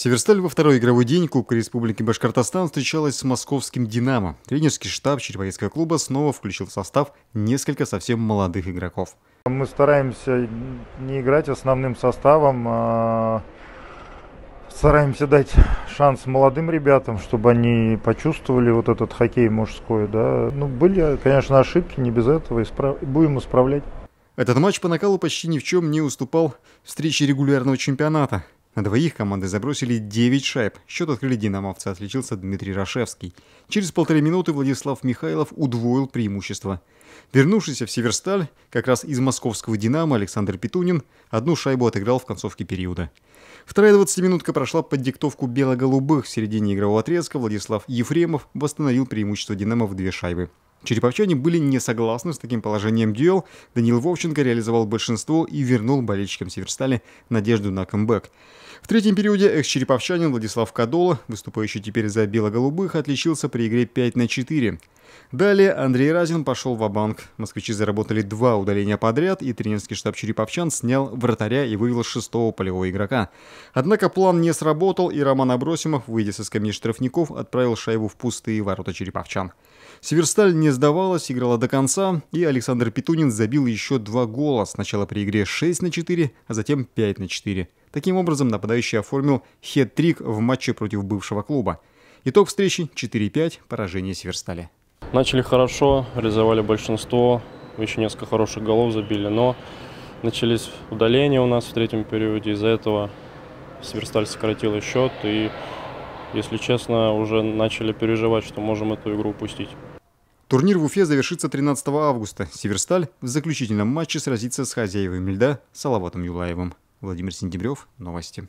Северсталь во второй игровой день Кубка Республики Башкортостан встречалась с московским «Динамо». Тренерский штаб череповецкого клуба снова включил в состав несколько совсем молодых игроков. Мы стараемся не играть основным составом, а стараемся дать шанс молодым ребятам, чтобы они почувствовали вот этот хоккей мужской. Да. Ну, были, конечно, ошибки, не без этого, исправ... будем исправлять. Этот матч по накалу почти ни в чем не уступал встрече регулярного чемпионата – на двоих команды забросили 9 шайб. Счет открыли «Динамовцы», отличился Дмитрий Рашевский. Через полторы минуты Владислав Михайлов удвоил преимущество. Вернувшийся в Северсталь, как раз из московского «Динамо» Александр Петунин одну шайбу отыграл в концовке периода. Вторая 20-минутка прошла под диктовку бело-голубых. В середине игрового отрезка Владислав Ефремов восстановил преимущество «Динамо» в две шайбы. Череповчане были не согласны с таким положением дел. Данил Вовченко реализовал большинство и вернул болельщикам Северстали надежду на камбэк. В третьем периоде экс-череповчанин Владислав Кадола, выступающий теперь за бело-голубых, отличился при игре 5 на 4. Далее Андрей Разин пошел в банк Москвичи заработали два удаления подряд, и тренерский штаб Череповчан снял вратаря и вывел шестого полевого игрока. Однако план не сработал, и Роман Абросимов, выйдя со скамьи штрафников, отправил шайбу в пустые ворота Череповчан. Северсталь не сдавалась, играла до конца, и Александр Петунин забил еще два гола, сначала при игре 6 на 4, а затем 5 на 4. Таким образом, нападающий оформил хет-трик в матче против бывшего клуба. Итог встречи 4-5, поражение Северстали. Начали хорошо, реализовали большинство, еще несколько хороших голов забили, но начались удаления у нас в третьем периоде, из-за этого Северсталь сократила счет и, если честно, уже начали переживать, что можем эту игру упустить. Турнир в Уфе завершится 13 августа. Северсталь в заключительном матче сразится с хозяевами льда Салаватом Юлаевым. Владимир Сентябрев, новости.